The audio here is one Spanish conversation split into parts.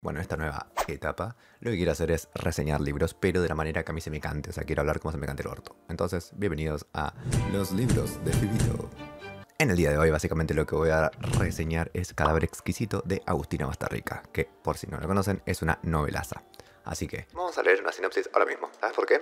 Bueno, en esta nueva etapa, lo que quiero hacer es reseñar libros, pero de la manera que a mí se me cante, o sea, quiero hablar como se me cante el orto. Entonces, bienvenidos a Los libros de Fibido. En el día de hoy, básicamente lo que voy a reseñar es Cadáver Exquisito de Agustina Bastarrica, que, por si no lo conocen, es una novelaza. Así que, vamos a leer una sinopsis ahora mismo. ¿Sabes por qué?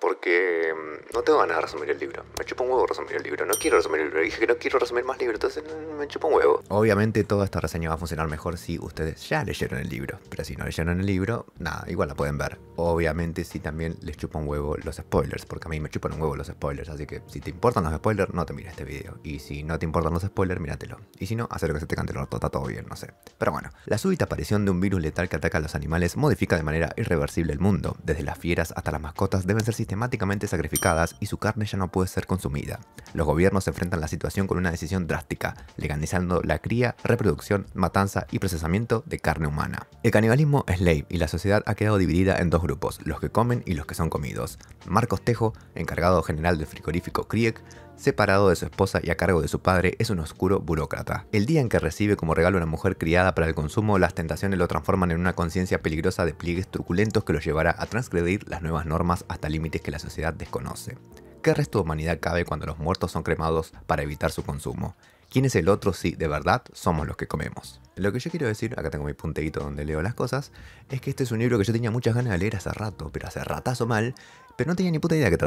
porque mm, no tengo ganas de resumir el libro. Me chupa un huevo resumir el libro. No quiero resumir el libro. Dije que no quiero resumir más libros, entonces mm, me chupa un huevo. Obviamente toda esta reseña va a funcionar mejor si ustedes ya leyeron el libro. Pero si no leyeron el libro, nada, igual la pueden ver. Obviamente si también les chupa un huevo los spoilers, porque a mí me chupan un huevo los spoilers. Así que si te importan los spoilers, no te mires este video. Y si no te importan los spoilers, míratelo. Y si no, hacer lo que se te cante el orto, todo bien, no sé. Pero bueno, la súbita aparición de un virus letal que ataca a los animales modifica de manera irreversible el mundo. Desde las fieras hasta las mascotas deben ser sistemáticamente sacrificadas y su carne ya no puede ser consumida. Los gobiernos enfrentan la situación con una decisión drástica, legalizando la cría, reproducción, matanza y procesamiento de carne humana. El canibalismo es ley y la sociedad ha quedado dividida en dos grupos, los que comen y los que son comidos. Marcos Tejo, encargado general del frigorífico Krieg, separado de su esposa y a cargo de su padre, es un oscuro burócrata. El día en que recibe como regalo una mujer criada para el consumo, las tentaciones lo transforman en una conciencia peligrosa de pliegues truculentos que lo llevará a transgredir las nuevas normas hasta límites que la sociedad desconoce. ¿Qué resto de humanidad cabe cuando los muertos son cremados para evitar su consumo? ¿Quién es el otro si de verdad somos los que comemos? Lo que yo quiero decir, acá tengo mi punteguito donde leo las cosas, es que este es un libro que yo tenía muchas ganas de leer hace rato, pero hace ratazo mal, pero no tenía ni puta idea que te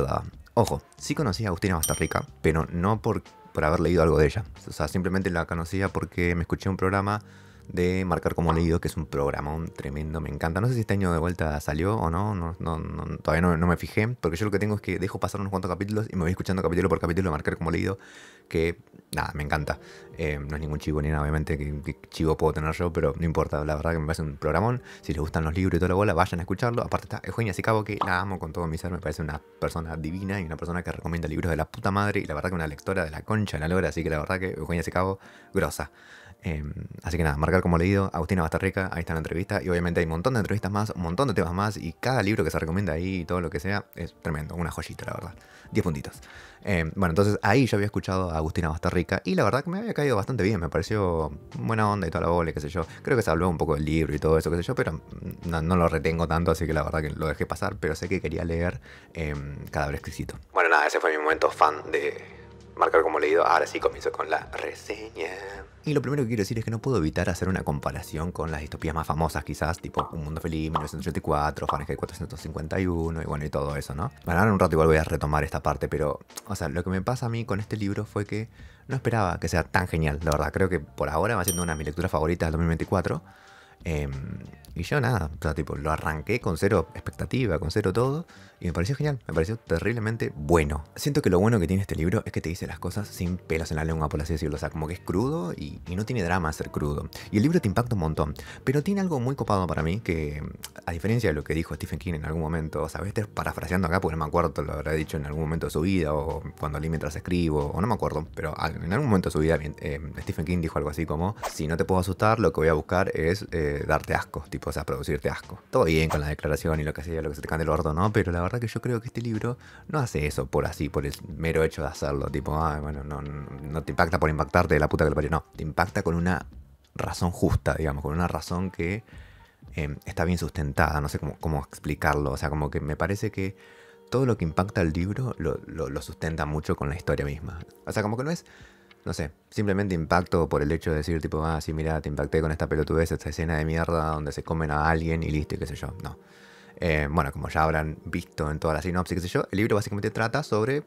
Ojo, sí conocía a Agustina Bastarrica, pero no por, por haber leído algo de ella. O sea, simplemente la conocía porque me escuché un programa de Marcar como Leído, que es un programón tremendo, me encanta. No sé si este año de vuelta salió o no, todavía no, me fijé, porque yo lo que tengo es que dejo pasar unos cuantos capítulos y me voy escuchando capítulo por capítulo de Marcar como Leído, que nada, me encanta. Eh, no es ningún chivo ni nada, obviamente, que, chivo puedo tener yo, pero no importa, la verdad que me parece un programón. Si les gustan los libros y toda la bola, vayan a escucharlo. Aparte está Eugenia Sicabo, que la amo con todo mi ser, me parece una persona divina y una persona que recomienda libros de la puta madre y la verdad que una lectora de la concha la logra así que la verdad que Eugenia Sicabo, grosa. Em, así que nada, marcar como leído, Agustina Rica ahí está la entrevista. Y obviamente hay un montón de entrevistas más, un montón de temas más. Y cada libro que se recomienda ahí y todo lo que sea es tremendo, una joyita, la verdad. 10 puntitos. Em, bueno, entonces ahí yo había escuchado a Agustina Rica y la verdad que me había caído bastante bien. Me pareció buena onda y toda la bola, qué sé yo. Creo que se habló un poco del libro y todo eso, qué sé yo, pero no, lo retengo tanto, así que la verdad que lo dejé pasar. Pero sé que quería leer eh, Cadáver Exquisito. Bueno, nada, ese fue mi momento fan de marcar como leído. Ahora sí comienzo con la reseña. Y lo primero que quiero decir es que no puedo evitar hacer una comparación con las distopías más famosas, quizás, tipo Un Mundo Feliz, 1984, Fahrenheit 451 y bueno, y todo eso, ¿no? Bueno, ahora en un rato igual voy a retomar esta parte, pero, o sea, lo que me pasa a mí con este libro fue que no esperaba que sea tan genial, la verdad. Creo que por ahora va siendo una de mis lecturas favoritas del 2024. Em, y yo nada, o sea, tipo, lo arranqué con cero expectativa, con cero todo y me pareció genial, me pareció terriblemente bueno. Siento que lo bueno que tiene este libro es que te dice las cosas sin pelos en la lengua, por así decirlo, o sea, como que es crudo y, y no tiene drama ser crudo. Y el libro te impacta un montón, pero tiene algo muy copado para mí que, a diferencia de lo que dijo Stephen King en algún momento, o sea, a estar parafraseando acá porque no me acuerdo, lo habrá dicho en algún momento de su vida o cuando leí mientras escribo, o no me acuerdo, pero en algún momento de su vida eh, Stephen King dijo algo así como, si no te puedo asustar, lo que voy a buscar es eh, darte asco, tipo, o sea, producirte asco. Todo bien con la declaración y lo que sea, lo que se te cante el orto, ¿no? Pero la verdad que yo creo que este libro no hace eso por así, por el mero hecho de hacerlo. Tipo, ah, bueno, no, te impacta por impactarte de la puta que lo parió. No, te impacta con una razón justa, digamos, con una razón que em, está bien sustentada. No sé cómo, cómo, explicarlo. O sea, como que me parece que todo lo que impacta el libro lo, lo sustenta mucho con la historia misma. O sea, como que no es no sé, simplemente impacto por el hecho de decir, tipo, ah, sí, mira, te impacté con esta pelotudez, esta escena de mierda donde se comen a alguien y listo, y qué sé yo. No. Eh, bueno, como ya habrán visto en todas la sinopsis, qué sé yo, el libro básicamente trata sobre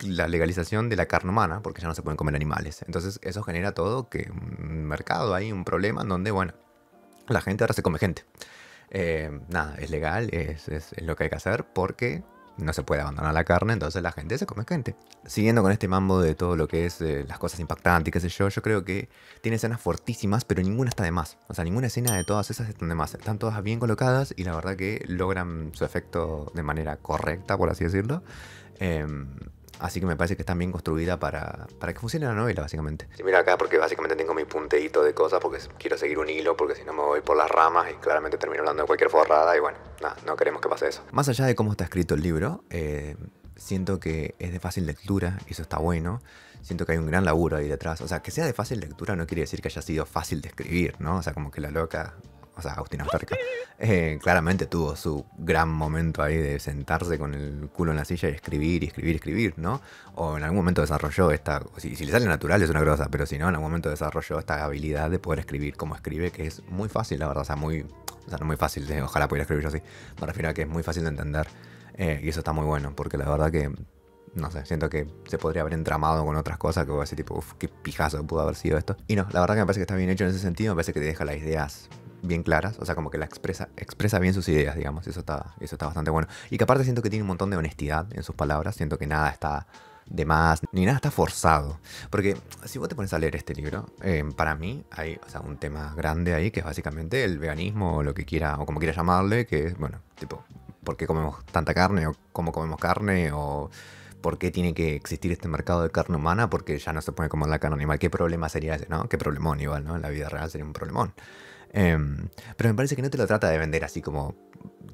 la legalización de la carne humana, porque ya no se pueden comer animales. Entonces eso genera todo que un mercado, hay un problema en donde, bueno, la gente ahora se come gente. Eh, nada, es legal, es lo que hay que hacer porque no se puede abandonar la carne, entonces la gente se come gente. Siguiendo con este mambo de todo lo que es eh, las cosas impactantes, y qué sé yo, yo creo que tiene escenas fortísimas pero ninguna está de más. O sea, ninguna escena de todas esas están de más. Están todas bien colocadas y la verdad que logran su efecto de manera correcta, por así decirlo. Em, Así que me parece que está bien construida para, para que funcione la novela, básicamente. Sí, mira acá porque básicamente tengo mi punteíto de cosas porque quiero seguir un hilo, porque si no me voy por las ramas y claramente termino hablando de cualquier forrada y bueno, nada, no queremos que pase eso. Más allá de cómo está escrito el libro, eh, siento que es de fácil lectura, y eso está bueno. Siento que hay un gran laburo ahí detrás. O sea, que sea de fácil lectura no quiere decir que haya sido fácil de escribir, ¿no? O sea, como que la loca o sea, Agustín eh, claramente tuvo su gran momento ahí de sentarse con el culo en la silla y escribir y escribir y escribir, ¿no? O en algún momento desarrolló esta, si, le sale natural es una grosa, pero si no, en algún momento desarrolló esta habilidad de poder escribir como escribe, que es muy fácil, la verdad, o sea, muy, o sea, no muy fácil, de, eh, ojalá pudiera escribir así, me refiero a que es muy fácil de entender. Eh, y eso está muy bueno, porque la verdad que no sé, siento que se podría haber entramado con otras cosas que voy a decir tipo, uff, qué pijazo pudo haber sido esto. Y no, la verdad que me parece que está bien hecho en ese sentido, me parece que te deja las ideas bien claras, o sea, como que la expresa, expresa bien sus ideas, digamos, eso está, eso está bastante bueno. Y que aparte siento que tiene un montón de honestidad en sus palabras, siento que nada está de más, ni nada está forzado. Porque si vos te pones a leer este libro, eh, para mí hay un tema grande ahí que es básicamente el veganismo o lo que quiera, o como quiera llamarle, que es, bueno, tipo, ¿por qué comemos tanta carne? ¿O cómo comemos carne? ¿O ¿por qué tiene que existir este mercado de carne humana? Porque ya no se puede comer la carne animal. ¿Qué problema sería ese? ¿no? ¿Qué problemón igual? ¿no? En la vida real sería un problemón. Em, pero me parece que no te lo trata de vender así como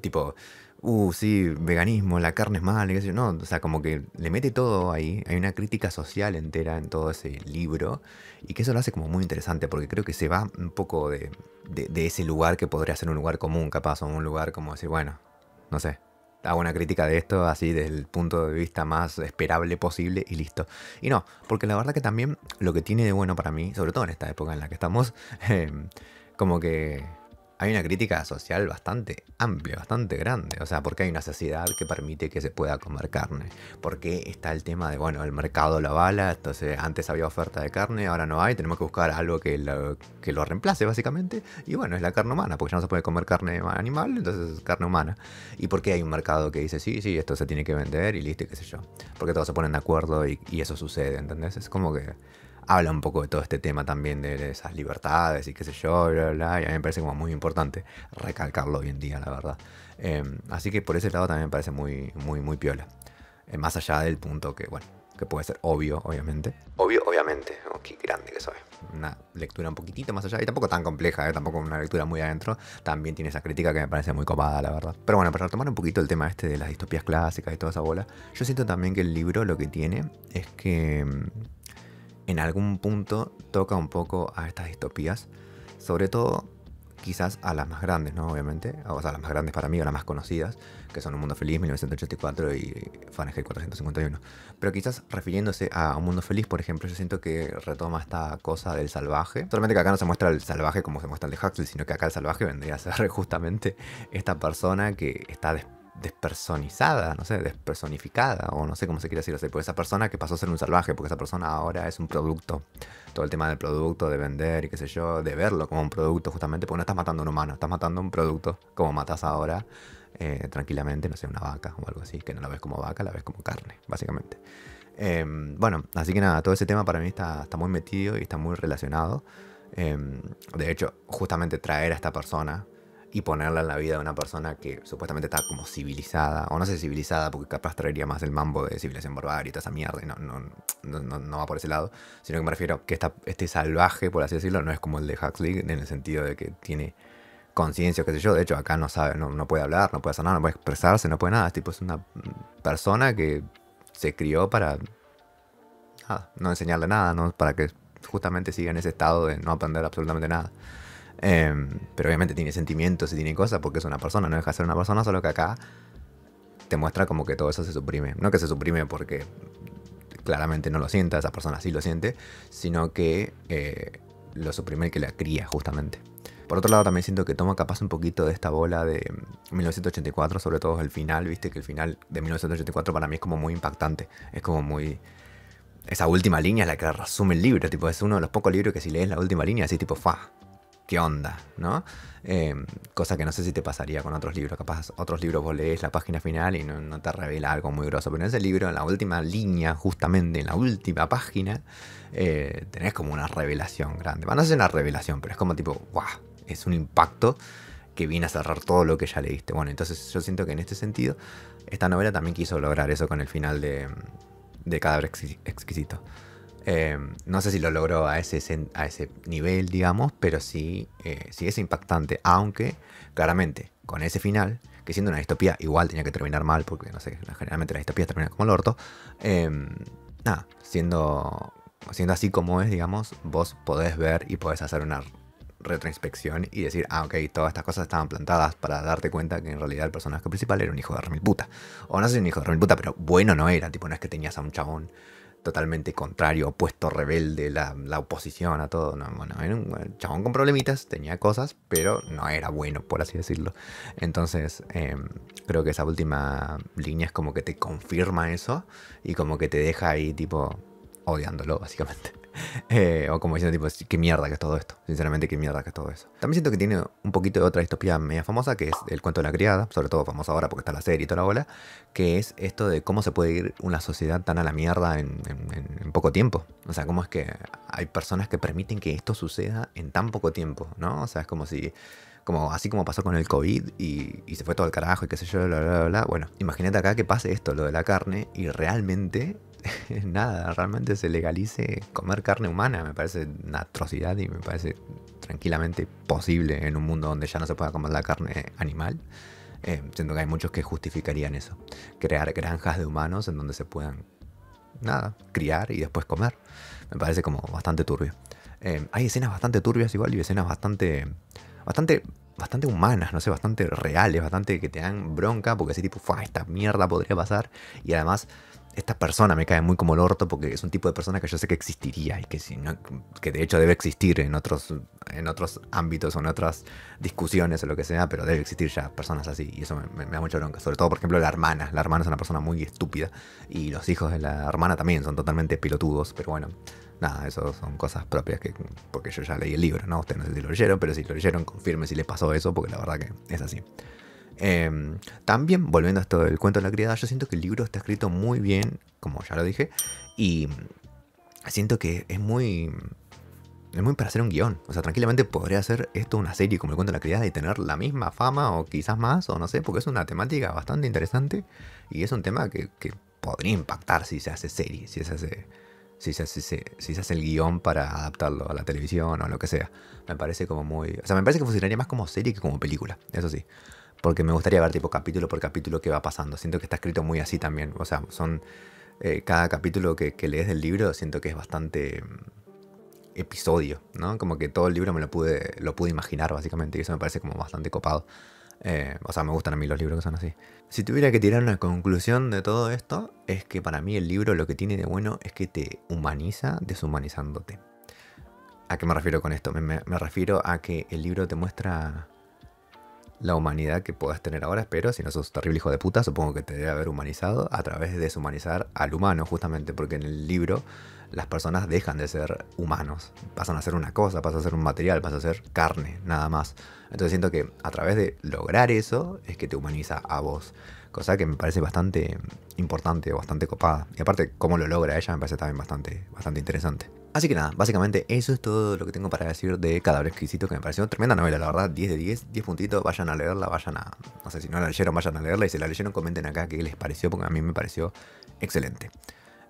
tipo, uh, sí, veganismo, la carne es mala, qué sé No, o sea, como que le mete todo ahí. Hay una crítica social entera en todo ese libro. Y que eso lo hace como muy interesante, porque creo que se va un poco de, de, de ese lugar que podría ser un lugar común, capaz, o un lugar como decir, bueno, no sé, hago una crítica de esto así desde el punto de vista más esperable posible y listo. Y no, porque la verdad que también lo que tiene de bueno para mí, sobre todo en esta época en la que estamos, em, como que hay una crítica social bastante amplia, bastante grande. O sea, porque hay una sociedad que permite que se pueda comer carne. Porque está el tema de, bueno, el mercado lo avala, entonces antes había oferta de carne, ahora no hay, tenemos que buscar algo que lo, que lo reemplace básicamente. Y bueno, es la carne humana, porque ya no se puede comer carne animal, entonces es carne humana. Y porque hay un mercado que dice, sí, sí, esto se tiene que vender y listo, qué sé yo. Porque todos se ponen de acuerdo y, y eso sucede, ¿entendés? Es como que habla un poco de todo este tema también de, esas libertades y qué sé yo, bla, bla, y a mí me parece como muy importante recalcarlo hoy en día, la verdad. Eh, así que por ese lado también me parece muy, muy, muy piola. Eh, más allá del punto que, bueno, que puede ser obvio, obviamente. Obvio, obviamente. Oh, qué grande que soy. Una lectura un poquitito más allá y tampoco tan compleja, eh, tampoco una lectura muy adentro. También tiene esa crítica que me parece muy copada, la verdad. Pero bueno, para retomar un poquito el tema este de las distopías clásicas y toda esa bola, yo siento también que el libro lo que tiene es que mm, en algún punto toca un poco a estas distopías, sobre todo quizás a las más grandes, ¿no? Obviamente, o sea, las más grandes para mí, o las más conocidas, que son Un Mundo Feliz, 1984 y Fahrenheit 451. Pero quizás refiriéndose a Un Mundo Feliz, por ejemplo, yo siento que retoma esta cosa del salvaje. Solamente que acá no se muestra el salvaje como se muestra el de Huxley, sino que acá el salvaje vendría a ser justamente esta persona que está después despersonizada, no sé, despersonificada, o no sé cómo se quiere decir, así por pues esa persona que pasó a ser un salvaje, porque esa persona ahora es un producto. Todo el tema del producto, de vender y qué sé yo, de verlo como un producto, justamente, porque no estás matando a un humano, estás matando un producto, como matas ahora eh, tranquilamente, no sé, una vaca o algo así, que no la ves como vaca, la ves como carne, básicamente. Em, bueno, así que nada, todo ese tema para mí está, está muy metido y está muy relacionado. Em, de hecho, justamente traer a esta persona y ponerla en la vida de una persona que supuestamente está como civilizada, o no sé civilizada, porque capaz traería más el mambo de civilización barbarita, esa mierda, y no, no, no, no, va por ese lado, sino que me refiero a que este salvaje, por así decirlo, no es como el de Huxley, en el sentido de que tiene conciencia, qué sé yo, de hecho acá no sabe, no, puede hablar, no puede hacer nada, no puede expresarse, no puede nada, es tipo, es una persona que se crió para ah, no enseñarle nada, ¿no? para que justamente siga en ese estado de no aprender absolutamente nada. Em, pero obviamente tiene sentimientos y tiene cosas porque es una persona, no deja de ser una persona, solo que acá te muestra como que todo eso se suprime. No que se suprime porque claramente no lo sienta, esa persona sí lo siente, sino que eh, lo suprime el que la cría justamente. Por otro lado, también siento que toma capaz un poquito de esta bola de 1984, sobre todo el final, viste que el final de 1984 para mí es como muy impactante, es como muy... Esa última línea es la que resume el libro, tipo, es uno de los pocos libros que si lees la última línea, así tipo, fa, qué onda, ¿no? Eh, cosa que no sé si te pasaría con otros libros. Capaz otros libros vos lees la página final y no, te revela algo muy grosso. Pero en ese libro, en la última línea, justamente en la última página, eh, tenés como una revelación grande. Bueno, no es una revelación, pero es como tipo, ¡guau! Es un impacto que viene a cerrar todo lo que ya leíste. Bueno, entonces yo siento que en este sentido, esta novela también quiso lograr eso con el final de, de Cadáver Exquisito. Em, no sé si lo logró a ese, nivel, digamos, pero sí, es eh, impactante. Aunque, claramente, con ese final, que siendo una distopía, igual tenía que terminar mal, porque no sé, generalmente las distopías terminan como el orto. Em, nada, siendo, siendo así como es, digamos, vos podés ver y podés hacer una retroinspección y decir, ah, ok, todas estas cosas estaban plantadas para darte cuenta que en realidad el personaje principal era un hijo de remil puta. O no sé si un hijo de remil puta, pero bueno no era, tipo, no es que tenías a un chabón totalmente contrario, opuesto, rebelde, la, oposición a todo. No, bueno, era un chabón con problemitas, tenía cosas, pero no era bueno, por así decirlo. Entonces, em, creo que esa última línea es como que te confirma eso y como que te deja ahí tipo odiándolo, básicamente. Eh, o como diciendo, tipo, qué mierda que es todo esto. Sinceramente, qué mierda que es todo eso. También siento que tiene un poquito de otra distopía media famosa, que es el cuento de la criada, sobre todo famosa ahora porque está la serie y toda la bola, que es esto de cómo se puede ir una sociedad tan a la mierda en, poco tiempo. O sea, cómo es que hay personas que permiten que esto suceda en tan poco tiempo, ¿no? O sea, es como si como así como pasó con el COVID y, se fue todo el carajo y qué sé yo, bla, bla, bla, bla. Bueno, imagínate acá que pase esto, lo de la carne, y realmente nada, realmente se legalice comer carne humana. Me parece una atrocidad y me parece tranquilamente posible en un mundo donde ya no se pueda comer la carne animal. Eh, siento que hay muchos que justificarían eso. Crear granjas de humanos en donde se puedan, nada, criar y después comer. Me parece como bastante turbio. Eh, hay escenas bastante turbias igual y escenas bastante, bastante bastante humanas, no sé, bastante reales, bastante que te dan bronca porque así tipo, Esta mierda podría pasar. Y además esta persona me cae muy como el orto porque es un tipo de persona que yo sé que existiría y que, si no, que de hecho debe existir en otros, en otros ámbitos o en otras discusiones o lo que sea, pero debe existir ya personas así y eso me, da mucha bronca. Sobre todo, por ejemplo, la hermana. La hermana es una persona muy estúpida y los hijos de la hermana también son totalmente pilotudos, pero bueno nada, eso son cosas propias que, porque yo ya leí el libro, ¿no? Ustedes no sé si lo leyeron, pero si lo leyeron, confirme si les pasó eso, porque la verdad que es así. Em, también, volviendo a esto del cuento de la criada, yo siento que el libro está escrito muy bien, como ya lo dije, y siento que es muy. Es muy para hacer un guión. O sea, tranquilamente podría hacer esto una serie como el cuento de la criada y tener la misma fama o quizás más, o no sé, porque es una temática bastante interesante y es un tema que, podría impactar si se hace serie, si se hace. Si se, hace, si, se hace el guión para adaptarlo a la televisión o lo que sea. Me parece como muy. O sea, me parece que funcionaría más como serie que como película. Eso sí porque me gustaría ver tipo capítulo por capítulo qué va pasando. Siento que está escrito muy así también, o sea, son eh, cada capítulo que, lees del libro siento que es bastante mm, episodio, ¿no? Como que todo el libro me lo pude, lo pude imaginar básicamente y eso me parece como bastante copado. Eh, o sea, me gustan a mí los libros que son así. Si tuviera que tirar una conclusión de todo esto, es que para mí el libro lo que tiene de bueno es que te humaniza deshumanizándote. ¿A qué me refiero con esto? me refiero a que el libro te muestra la humanidad que puedas tener ahora, espero, si no sos terrible hijo de puta, supongo que te debe haber humanizado a través de deshumanizar al humano, justamente porque en el libro las personas dejan de ser humanos, pasan a ser una cosa, pasan a ser un material, pasan a ser carne, nada más. Entonces siento que a través de lograr eso es que te humaniza a vos, cosa que me parece bastante importante, bastante copada. Y aparte, cómo lo logra ella me parece también bastante, bastante interesante. Así que nada, básicamente eso es todo lo que tengo para decir de Cadáver Exquisito, que me pareció una tremenda novela, la verdad, 10 de 10, 10 puntitos, vayan a leerla, vayan a, no sé si no la leyeron, vayan a leerla y si la leyeron comenten acá qué les pareció, porque a mí me pareció excelente.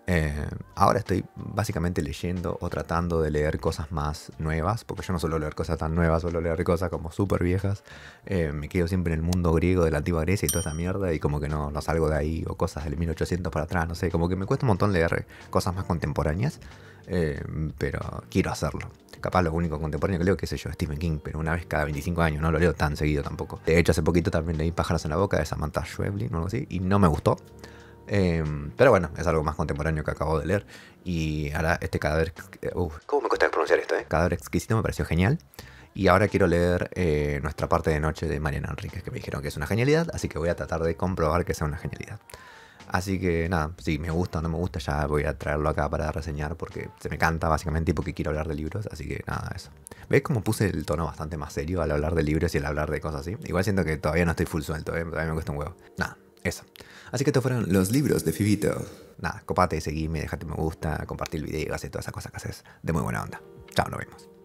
Eh, ahora estoy básicamente leyendo o tratando de leer cosas más nuevas, porque yo no suelo leer cosas tan nuevas, suelo leer cosas como súper viejas. Eh, me quedo siempre en el mundo griego de la antigua Grecia y toda esa mierda, y como que no, no salgo de ahí, o cosas del 1800 para atrás, no sé, como que me cuesta un montón leer cosas más contemporáneas. Eh, pero quiero hacerlo. Capaz lo único contemporáneo que leo, qué sé yo, Stephen King, pero una vez cada 25 años, no lo leo tan seguido tampoco. De hecho, hace poquito también leí Pájaros en la Boca de Samantha Schweblin o algo así, y no me gustó. Eh, pero bueno, es algo más contemporáneo que acabo de leer. Y ahora este cadáver... Eh, ¿Cómo me cuesta pronunciar esto, eh? Cadáver exquisito me pareció genial. Y ahora quiero leer Nuestra parte de noche de Mariana Enríquez, que me dijeron que es una genialidad, así que voy a tratar de comprobar que sea una genialidad. Así que nada, si me gusta o no me gusta, ya voy a traerlo acá para reseñar porque se me canta básicamente y porque quiero hablar de libros, así que nada, eso. ¿Ves cómo puse el tono bastante más serio al hablar de libros y al hablar de cosas así? Igual siento que todavía no estoy full suelto, ¿eh? todavía me cuesta un huevo. Nada, eso. Así que estos fueron los libros de Fibito. Nada, copate, seguime, dejate me gusta, compartir el video, hace todas esas cosas que haces. De muy buena onda. Chao, nos vemos.